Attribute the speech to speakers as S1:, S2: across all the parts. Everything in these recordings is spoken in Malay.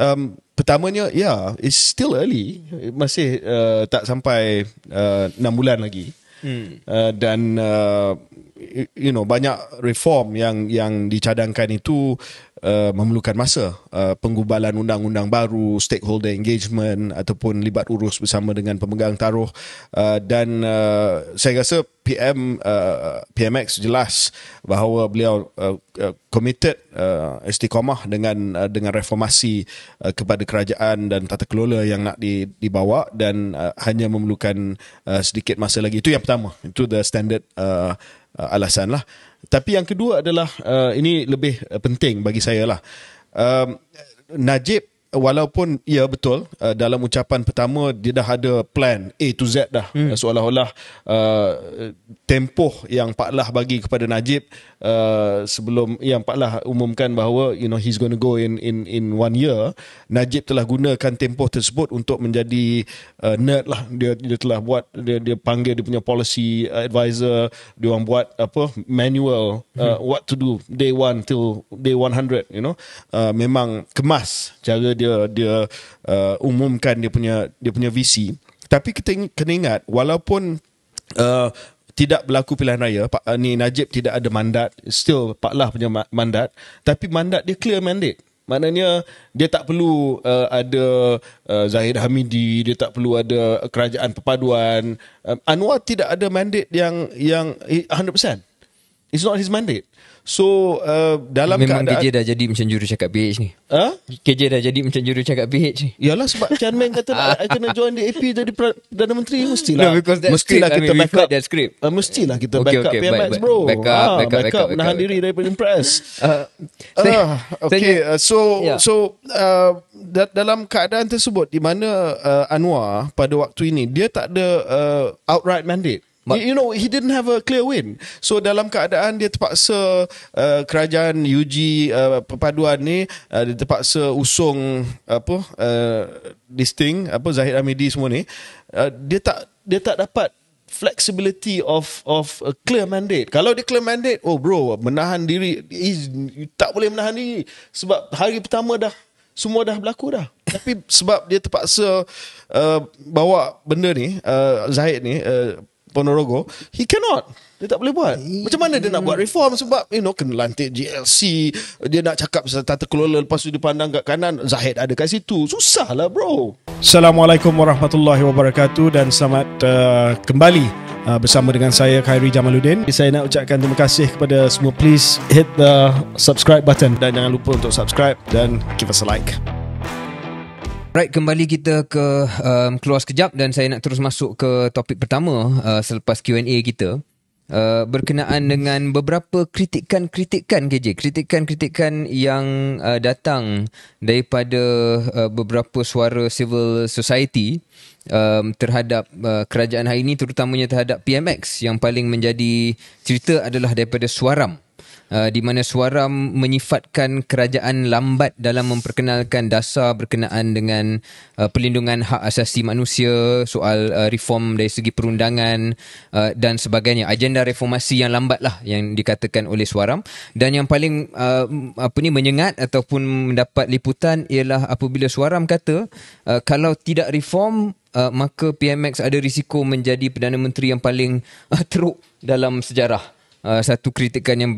S1: um, pertamanya ya yeah, it's still early masih uh, tak sampai uh, 6 bulan lagi hmm. uh, dan uh, you know banyak reform yang yang dicadangkan itu uh, memerlukan masa uh, penggubalan undang-undang baru stakeholder engagement ataupun libat urus bersama dengan pemegang taruh uh, dan uh, saya rasa PM uh, PMX jelas bahawa beliau uh, uh committed uh, istiqamah dengan uh, dengan reformasi uh, kepada kerajaan dan tata kelola yang nak di, dibawa dan uh, hanya memerlukan uh, sedikit masa lagi itu yang pertama itu the standard uh, uh, alasan lah. Tapi yang kedua adalah uh, ini lebih uh, penting bagi saya lah. Um, Najib walaupun ya betul uh, dalam ucapan pertama dia dah ada plan A to Z dah hmm. seolah-olah uh, tempoh yang Pak Lah bagi kepada Najib uh, uh, sebelum ya, Pak lah umumkan bahawa you know he's going to go in in in one year Najib telah gunakan tempoh tersebut untuk menjadi uh, nerd lah dia dia telah buat dia dia panggil dia punya policy advisor dia orang buat apa manual uh, hmm. what to do day one till day 100 you know uh, memang kemas cara dia dia uh, umumkan dia punya dia punya visi tapi kita kena ingat walaupun uh, tidak berlaku pilihan raya Pak, uh, ni Najib tidak ada mandat still Pak Lah punya mandat tapi mandat dia clear mandate Maknanya dia tak perlu uh, ada uh, Zahid Hamidi, dia tak perlu ada kerajaan perpaduan. Uh, Anwar tidak ada mandat yang yang 100%. It's not his mandate.
S2: So uh, dalam Memang keadaan, KJ dah jadi macam juru cakap BH ni. Ha? Huh? KJ dah jadi macam juru cakap BH ni. Yalah sebab Chan chairman kata nak kena
S1: join the AP jadi Perdana Menteri mestilah. No, because that mestilah kita I mean, backup that script. Uh, mestilah kita okay, backup okay, PMX but, bro. Backup, ha, backup, backup, backup, backup, backup, diri daripada impress. uh, say, uh, okay, uh, so yeah. so uh, da- dalam keadaan tersebut di mana uh, Anwar pada waktu ini dia tak ada uh, outright mandate But, you, you know he didn't have a clear win. So dalam keadaan dia terpaksa uh, kerajaan UG uh, perpaduan ni uh, dia terpaksa usung apa uh, this thing apa Zahid Hamidi semua ni uh, dia tak dia tak dapat flexibility of of a clear mandate. Kalau dia clear mandate, oh bro, menahan diri is tak boleh menahan diri sebab hari pertama dah semua dah berlaku dah. Tapi sebab dia terpaksa uh, bawa benda ni, uh, Zahid ni uh, Ponorogo he cannot dia tak boleh buat macam mana dia nak buat reform sebab you know kena lantik GLC dia nak cakap tata kelola lepas tu dia pandang kat kanan Zahid ada kat situ susah lah bro Assalamualaikum Warahmatullahi Wabarakatuh dan selamat uh, kembali Uh, bersama dengan saya Khairi Jamaluddin Saya nak ucapkan terima kasih kepada semua
S2: Please hit the subscribe button Dan jangan lupa untuk subscribe Dan give us a like Right, kembali kita ke um, keluar sekejap dan saya nak terus masuk ke topik pertama uh, selepas Q&A kita. Uh, berkenaan dengan beberapa kritikan-kritikan KJ kritikan-kritikan yang uh, datang daripada uh, beberapa suara civil society um, terhadap uh, kerajaan hari ini terutamanya terhadap PMX yang paling menjadi cerita adalah daripada Suaram Uh, di mana suara menyifatkan kerajaan lambat dalam memperkenalkan dasar berkenaan dengan uh, perlindungan hak asasi manusia, soal uh, reform dari segi perundangan uh, dan sebagainya. Agenda reformasi yang lambat lah yang dikatakan oleh suara dan yang paling uh, apa ni menyengat ataupun mendapat liputan ialah apabila suara kata uh, kalau tidak reform Uh, maka PMX ada risiko menjadi Perdana Menteri yang paling uh, teruk dalam sejarah. Uh, satu kritikan yang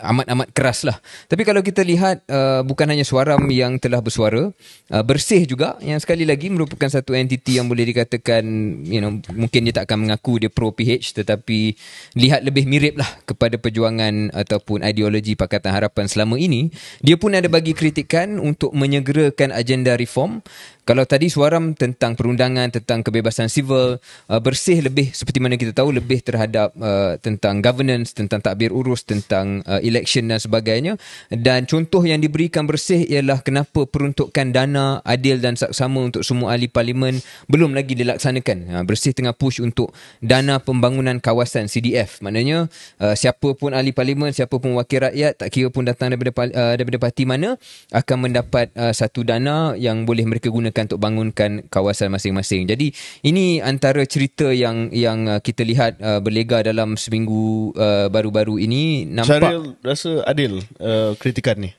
S2: amat-amat keras lah. Tapi kalau kita lihat uh, bukan hanya Suaram yang telah bersuara, uh, Bersih juga yang sekali lagi merupakan satu entiti yang boleh dikatakan you know, mungkin dia tak akan mengaku dia pro-PH tetapi lihat lebih mirip lah kepada perjuangan ataupun ideologi Pakatan Harapan selama ini. Dia pun ada bagi kritikan untuk menyegerakan agenda reform. Kalau tadi Suaram tentang perundangan, tentang kebebasan civil uh, Bersih lebih seperti mana kita tahu lebih terhadap uh, tentang governance, tentang takbir urus, tentang uh, uh, election dan sebagainya dan contoh yang diberikan bersih ialah kenapa peruntukan dana adil dan saksama untuk semua ahli parlimen belum lagi dilaksanakan uh, bersih tengah push untuk dana pembangunan kawasan CDF maknanya uh, siapa pun ahli parlimen siapa pun wakil rakyat tak kira pun datang daripada uh, daripada parti mana akan mendapat uh, satu dana yang boleh mereka gunakan untuk bangunkan kawasan masing-masing jadi ini antara cerita yang yang uh, kita lihat uh, berlega dalam seminggu uh, baru-baru ini nampak Charil,
S1: rasa adil uh, kritikan ni?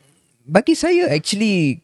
S2: Bagi saya actually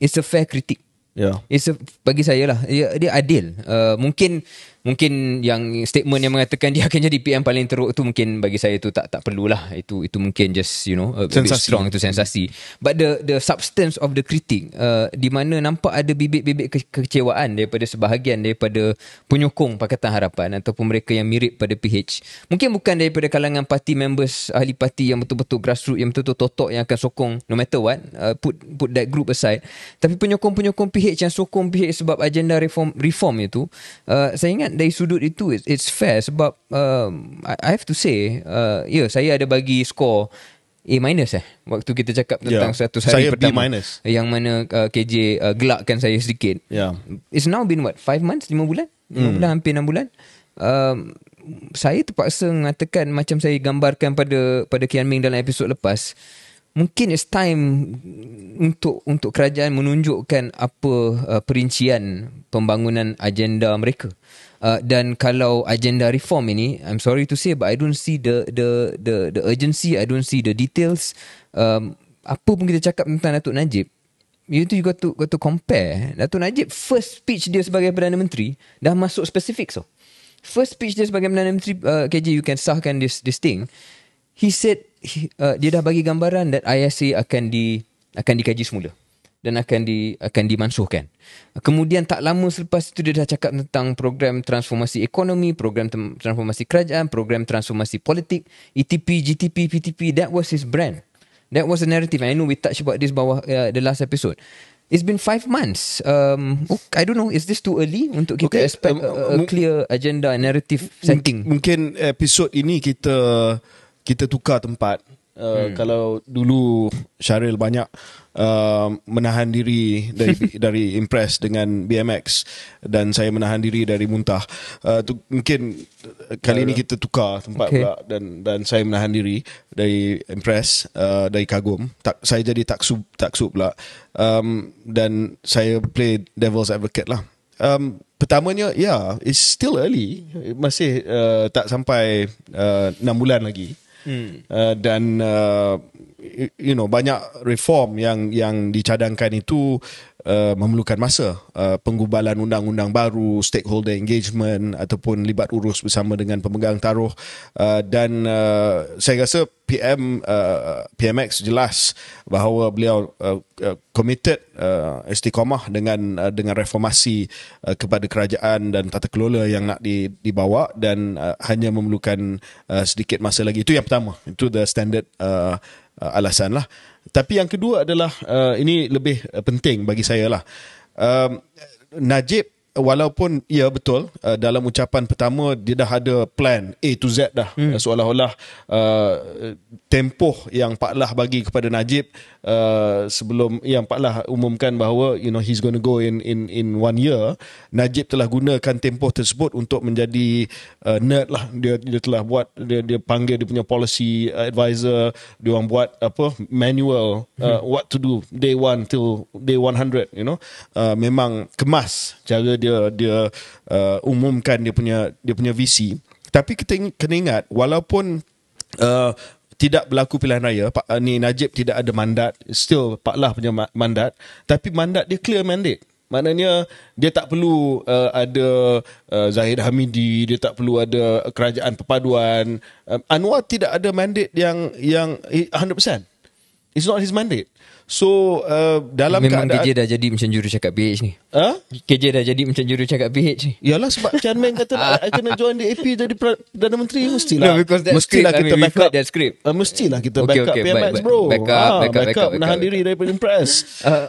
S2: it's a fair critique. Yeah. It's a, bagi saya lah dia, ya, dia adil. Uh, mungkin mungkin yang statement yang mengatakan dia akan jadi PM paling teruk tu mungkin bagi saya tu tak tak perlulah itu itu mungkin just you know a, a bit strong itu sensasi but the the substance of the critic uh, di mana nampak ada bibit-bibit ke- kekecewaan daripada sebahagian daripada penyokong Pakatan Harapan ataupun mereka yang mirip pada PH mungkin bukan daripada kalangan parti members ahli parti yang betul-betul grassroots yang betul-betul totok yang akan sokong no matter what uh, put put that group aside tapi penyokong-penyokong PH yang sokong PH sebab agenda reform reform itu uh, saya ingat dari sudut itu it's, it's fair sebab um, I, I have to say uh, ya yeah, saya ada bagi skor A minus eh waktu kita cakap ya. tentang yeah. satu hari saya pertama minus. yang mana uh, KJ uh, gelakkan saya sedikit. Yeah. It's now been what 5 months 5 bulan? 5 mm. bulan hampir 6 bulan. Um, saya terpaksa mengatakan macam saya gambarkan pada pada Kian Ming dalam episod lepas mungkin it's time untuk untuk kerajaan menunjukkan apa uh, perincian pembangunan agenda mereka. Uh, dan kalau agenda reform ini I'm sorry to say but I don't see the the the the urgency I don't see the details um, apa pun kita cakap tentang Datuk Najib you tu you got got to compare Datuk Najib first speech dia sebagai Perdana Menteri dah masuk spesifik so first speech dia sebagai Perdana Menteri uh, KJ you can sahkan this this thing he said he, uh, dia dah bagi gambaran that ISA akan di akan dikaji semula dan akan di akan dimansuhkan. Kemudian tak lama selepas itu dia dah cakap tentang program transformasi ekonomi, program transformasi kerajaan, program transformasi politik, ETP, GTP, PTP, that was his brand. That was the narrative. I know we touched about this bawah uh, the last episode. It's been five months. Um, oh, I don't know. Is this too early untuk kita okay. expect um, a, a um, clear agenda, narrative setting? mungkin episode ini kita kita tukar tempat. Uh, hmm. Kalau
S1: dulu Syaril banyak uh, menahan diri dari dari impress dengan BMX dan saya menahan diri dari muntah. Uh, tu mungkin kali ya, ini ya. kita tukar tempat okay. pula dan dan saya menahan diri dari impress uh, dari kagum. Tak saya jadi taksu taksu pula um, dan saya play devil's advocate lah. Um, pertamanya, yeah, it's still early, masih uh, tak sampai uh, enam uh, bulan lagi. Hmm. Uh, dan uh, you know banyak reform yang yang dicadangkan itu uh, memerlukan masa uh, penggubalan undang-undang baru stakeholder engagement ataupun libat urus bersama dengan pemegang taruh uh, dan uh, saya rasa PM uh, PMX jelas bahawa beliau uh, uh, committed uh, istiqamah dengan uh, dengan reformasi uh, kepada kerajaan dan tata kelola yang nak di, dibawa dan uh, hanya memerlukan uh, sedikit masa lagi itu yang pertama itu the standard uh, uh, alasan lah. Tapi yang kedua adalah uh, ini lebih uh, penting bagi saya lah. Um, Najib walaupun ya betul uh, dalam ucapan pertama dia dah ada plan A to Z dah hmm. Uh, seolah-olah uh, tempoh yang Pak Lah bagi kepada Najib uh, sebelum yang Pak Lah umumkan bahawa you know he's going to go in in in one year Najib telah gunakan tempoh tersebut untuk menjadi uh, nerd lah dia dia telah buat dia dia panggil dia punya policy advisor dia orang buat apa manual uh, hmm. what to do day one till day 100 you know uh, memang kemas cara dia dia uh, umumkan dia punya dia punya visi tapi kita kena ingat walaupun uh, tidak berlaku pilihan raya Pak uh, ni Najib tidak ada mandat still Pak Lah punya mandat tapi mandat dia clear mandate maknanya dia tak perlu uh, ada uh, Zahid Hamidi dia tak perlu ada kerajaan perpaduan uh, Anwar tidak ada mandate yang yang eh, 100% it's not his mandate So uh, dalam Memang keadaan Memang KJ dah
S2: jadi macam juru cakap PH ni Ha? KJ dah jadi macam juru cakap PH ni Yalah sebab Chan Meng kata nak, kena join
S1: DAP jadi Perdana Menteri Mestilah no, because that Mestilah script, kita I mean, backup
S2: that script. Uh, mestilah kita okay, backup okay, PMX but, bro backup, ha, backup, backup, backup, backup, backup, menahan diri
S1: daripada impress uh,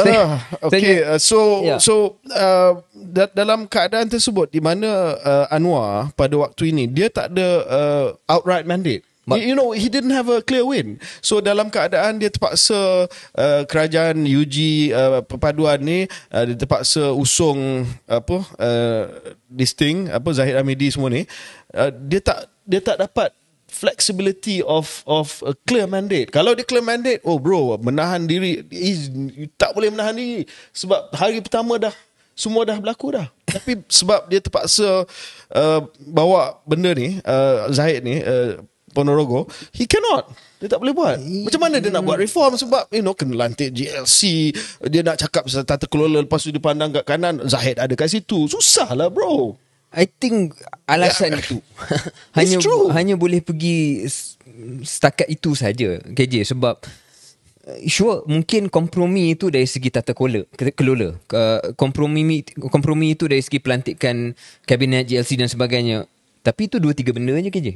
S1: uh, Okay so yeah. so uh, da- dalam keadaan tersebut Di mana uh, Anwar pada waktu ini Dia tak ada uh, outright mandate But, you, you know he didn't have a clear win. So dalam keadaan dia terpaksa uh, kerajaan UG uh, perpaduan ni uh, dia terpaksa usung apa uh, this thing apa Zahid Hamidi semua ni uh, dia tak dia tak dapat flexibility of of a clear mandate. Kalau dia clear mandate, oh bro, menahan diri is tak boleh menahan diri sebab hari pertama dah semua dah berlaku dah. Tapi sebab dia terpaksa uh, bawa benda ni uh, Zahid ni uh, Ponorogo he cannot dia tak boleh buat macam mana dia nak buat reform sebab you know kena lantik GLC dia nak cakap tata kelola lepas tu dia pandang kat kanan Zahid ada kat situ susah lah bro I think
S2: alasan yeah. itu hanya true. hanya boleh pergi setakat itu saja KJ sebab eh, sure mungkin kompromi itu dari segi tata kelola, kelola kompromi kompromi itu dari segi pelantikan kabinet GLC dan sebagainya tapi itu dua tiga benda je KJ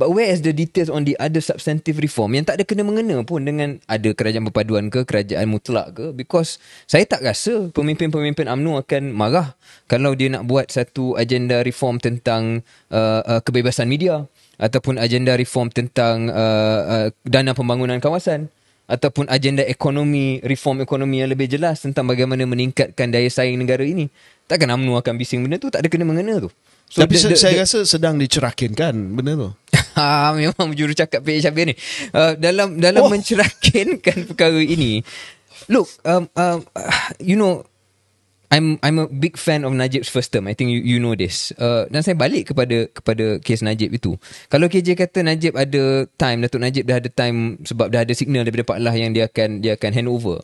S2: But where is the details on the other substantive reform yang tak ada kena-mengena pun dengan ada kerajaan perpaduan ke, kerajaan mutlak ke? Because saya tak rasa pemimpin-pemimpin UMNO akan marah kalau dia nak buat satu agenda reform tentang uh, uh, kebebasan media ataupun agenda reform tentang uh, uh, dana pembangunan kawasan ataupun agenda ekonomi, reform ekonomi yang lebih jelas tentang bagaimana meningkatkan daya saing negara ini. Takkan UMNO akan bising benda tu, tak ada kena-mengena tu. So Tapi the, the, saya the, rasa sedang dicerakinkan benda tu. Ha, memang juru cakap PH Syabir ni. Uh, dalam dalam oh. mencerakinkan perkara ini. Look, um, um, you know, I'm I'm a big fan of Najib's first term. I think you you know this. Uh, dan saya balik kepada kepada kes Najib itu. Kalau KJ kata Najib ada time, Datuk Najib dah ada time sebab dah ada signal daripada Pak Lah yang dia akan dia akan handover.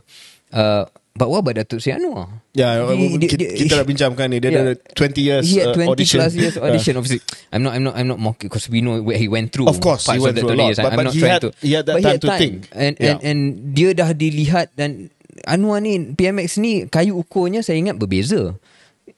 S2: Uh, But what about Datuk Seri Anwar? Yeah, he, dia, dia, kita nak bincangkan ni. Dia yeah, ada 20 years he had 20 uh, audition. 20 plus years audition. Obviously, I'm not, I'm not, I'm not mocking because we know where he went through. Of course, he went through a lot. Years. But, but he, had, to, he had that but time, he had time to think. And, and, yeah. and dia dah dilihat dan Anwar ni, PMX ni, kayu ukurnya saya ingat berbeza.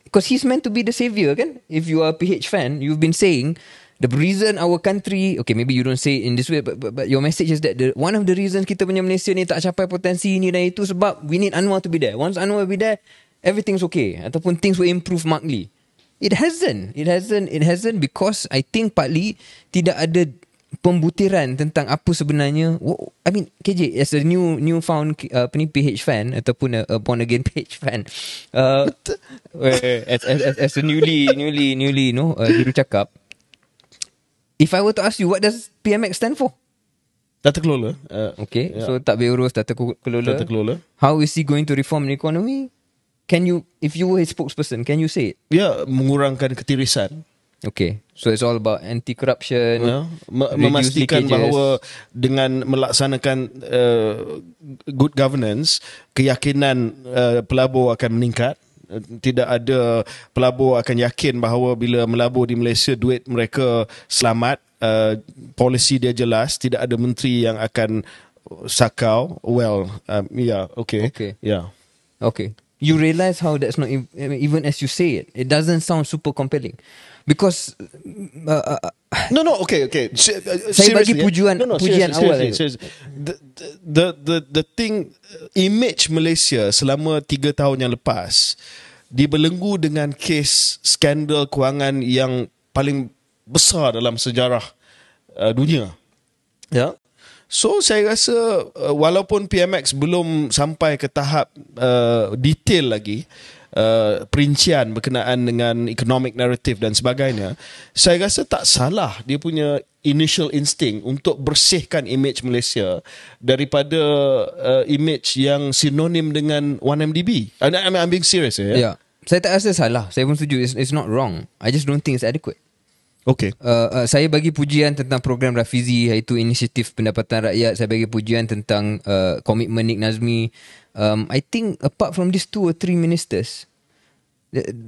S2: Because he's meant to be the saviour kan? If you are a PH fan, you've been saying the reason our country okay maybe you don't say in this way but, but, but your message is that the one of the reasons kita punya Malaysia ni tak capai potensi ini dan itu sebab we need Anwar to be there once Anwar be there everything's okay ataupun things will improve markedly it hasn't it hasn't it hasn't because I think partly tidak ada pembutiran tentang apa sebenarnya I mean KJ as a new new found uh, PH fan ataupun a, uh, a uh, born again PH fan uh, as, as, as, as a newly newly newly you know uh, dulu cakap If I were to ask you, what does PMX stand for? Tata Kelola. Uh, okay, yeah. so tak boleh urus Tata Kelola. Tata Kelola. How is he going to reform the economy? Can you, if you were his spokesperson, can you say
S1: it? Ya, yeah, mengurangkan ketirisan. Okay, so it's all about anti-corruption. Yeah. Me- memastikan leakages. bahawa dengan melaksanakan uh, good governance, keyakinan uh, pelabur akan meningkat tidak ada pelabur akan yakin bahawa bila melabur di Malaysia duit mereka selamat uh, polisi dia jelas tidak ada menteri yang akan
S2: sakau well um, yeah okay, okay. yeah okay you realize how that's not even as you say it it doesn't sound super compelling because uh, uh, uh no no okay okay uh, saya bagi pujian pujian awal
S1: the the the the thing image malaysia selama tiga tahun yang lepas dibelenggu dengan kes skandal kewangan yang paling besar dalam sejarah uh, dunia ya yeah. So saya rasa uh, walaupun PMX belum sampai ke tahap uh, detail lagi Uh, perincian berkenaan dengan economic narrative dan sebagainya saya rasa tak salah dia punya initial instinct untuk bersihkan image Malaysia daripada uh, image yang sinonim dengan 1MDB I mean, I'm
S2: being serious ya yeah? yeah. saya tak rasa salah saya pun setuju it's, it's not wrong I just don't think it's adequate Okay. Uh, uh, saya bagi pujian tentang program Rafizi iaitu inisiatif pendapatan rakyat. Saya bagi pujian tentang uh, komitmen uh, Nik Nazmi. Um, I think apart from these two or three ministers,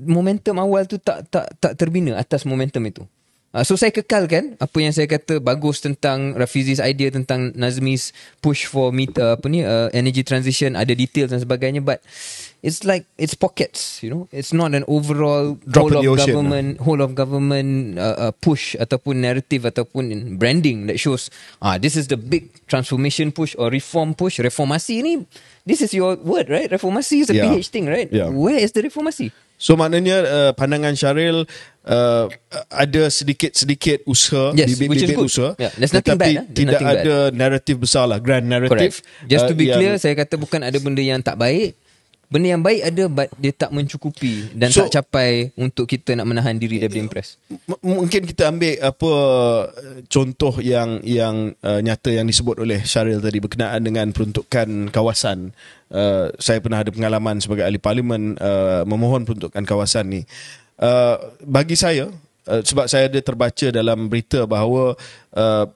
S2: momentum awal tu tak tak tak terbina atas momentum itu. Uh, so saya kekalkan apa yang saya kata bagus tentang Rafizi's idea tentang Nazmi's push for meter ah, apa ni uh, energy transition ada detail dan sebagainya but it's like it's pockets you know it's not an overall Drop whole of ocean, government nah. whole of government uh, uh, push ataupun narrative ataupun branding that shows ah uh, this is the big transformation push or reform push reformasi ni this is your word right reformasi is a yeah. ph thing right yeah. where is the reformasi So maknanya uh, pandangan Syaril uh, ada sedikit-sedikit usaha, yes, bibit-bibit usaha. Yeah, tetapi bad. Eh, Tapi tidak bad. ada naratif besar lah, grand narrative. Correct. Just to be uh, clear, yang, saya kata bukan ada benda yang tak baik benda yang baik ada but dia tak mencukupi dan so, tak capai untuk kita nak menahan diri daripada impress.
S1: mungkin kita ambil apa eh, contoh yang yang uh, nyata yang disebut oleh Syaril tadi berkenaan dengan peruntukan kawasan. Uh, saya pernah ada pengalaman sebagai ahli parlimen uh, memohon peruntukan kawasan ni. Uh, bagi saya uh, sebab saya ada terbaca dalam berita bahawa uh,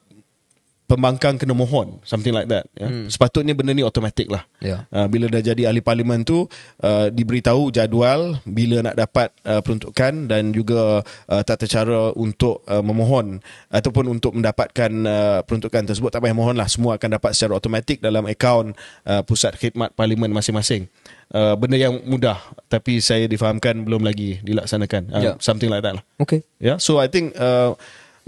S1: pembangkang kena mohon something like that ya. hmm. sepatutnya benda ni automatic lah yeah. Ya. uh, bila dah jadi ahli parlimen tu uh, diberitahu jadual bila nak dapat uh, peruntukan dan juga uh, tata cara untuk uh, memohon ataupun untuk mendapatkan uh, peruntukan tersebut tak payah mohon lah semua akan dapat secara automatic dalam akaun uh, pusat khidmat parlimen masing-masing Uh, benda yang mudah tapi saya difahamkan belum lagi dilaksanakan uh, yeah. something like that lah okay yeah so i think uh,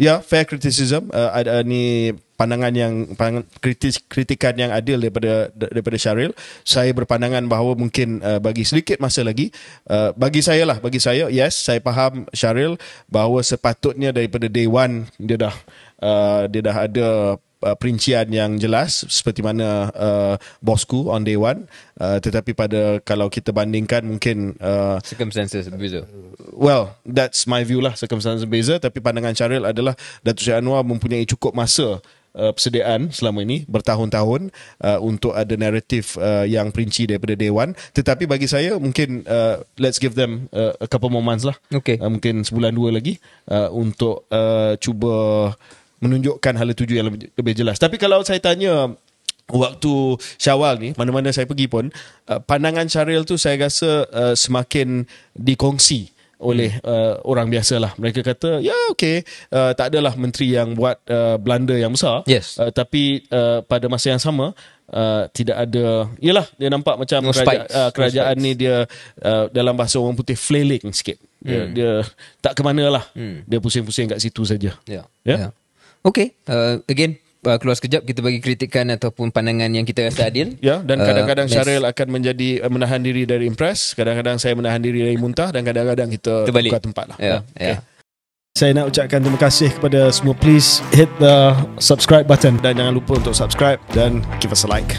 S1: yeah fair criticism uh, ada ni pandangan yang pandangan kritis kritikan yang adil daripada daripada Syaril saya berpandangan bahawa mungkin uh, bagi sedikit masa lagi uh, bagi saya lah bagi saya yes saya faham Syaril bahawa sepatutnya daripada day one dia dah uh, dia dah ada uh, perincian yang jelas seperti mana uh, bosku on day one uh, tetapi pada kalau kita bandingkan mungkin uh, circumstances berbeza well that's my view lah circumstances berbeza tapi pandangan Syaril adalah Datuk Syed Anwar mempunyai cukup masa uh, persediaan selama ini bertahun-tahun uh, untuk ada naratif uh, yang perinci daripada Dewan tetapi bagi saya mungkin uh, let's give them uh, a couple more months lah okay. uh, mungkin sebulan dua lagi uh, untuk uh, cuba menunjukkan hal tuju yang lebih, lebih jelas tapi kalau saya tanya waktu Syawal ni mana-mana saya pergi pun uh, pandangan Syaril tu saya rasa uh, semakin dikongsi oleh hmm. uh, orang biasa lah mereka kata ya yeah, okay uh, tak adalah menteri yang buat uh, belanda yang besar yes. uh, tapi uh, pada masa yang sama uh, tidak ada yalah dia nampak macam no keraja- uh, kerajaan no ni dia uh, dalam bahasa orang putih flailing sikit hmm. dia, dia tak ke lah hmm. dia pusing-pusing kat situ saja ya yeah.
S2: yeah? yeah. okay uh, again uh, keluar sekejap kita bagi kritikan ataupun pandangan yang kita rasa adil. Ya yeah, dan uh, kadang-kadang uh, Syaril
S1: nice. akan menjadi uh, menahan diri
S2: dari impress,
S1: kadang-kadang saya menahan diri dari muntah dan kadang-kadang kita Terbalik. buka tempat lah. Yeah, ya, ya. okay. yeah. Saya nak ucapkan terima kasih kepada semua. Please hit the subscribe button dan jangan lupa untuk subscribe dan give us a like.